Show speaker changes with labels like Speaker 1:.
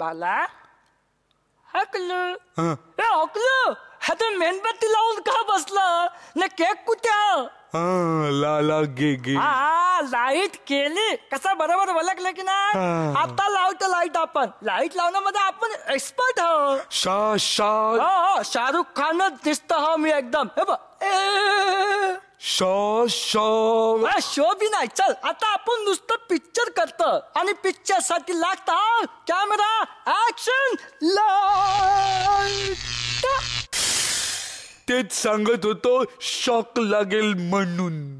Speaker 1: बाला हकलू हाँ हाँ। ए हकलू आता हाँ तो मेणबत्ती लावून का बसलं ना केक कुत्या
Speaker 2: ला ला गे गे
Speaker 1: हा लाईट केली
Speaker 3: कसा बरोबर वलकलं की नाही आता लावतो लाईट आपण लाईट लावण्यामध्ये आपण एक्सपर्ट हो शाह शाह शाहरुख खानच दिसत हो मी एकदम हे शो शो अरे नाही चल आता आपण नुसतं पिक्चर करत आणि पिक्चर साठी लागता कॅमेरा ऍक्शन लाईट
Speaker 2: तेच सांगत होतो
Speaker 3: शॉक लागेल म्हणून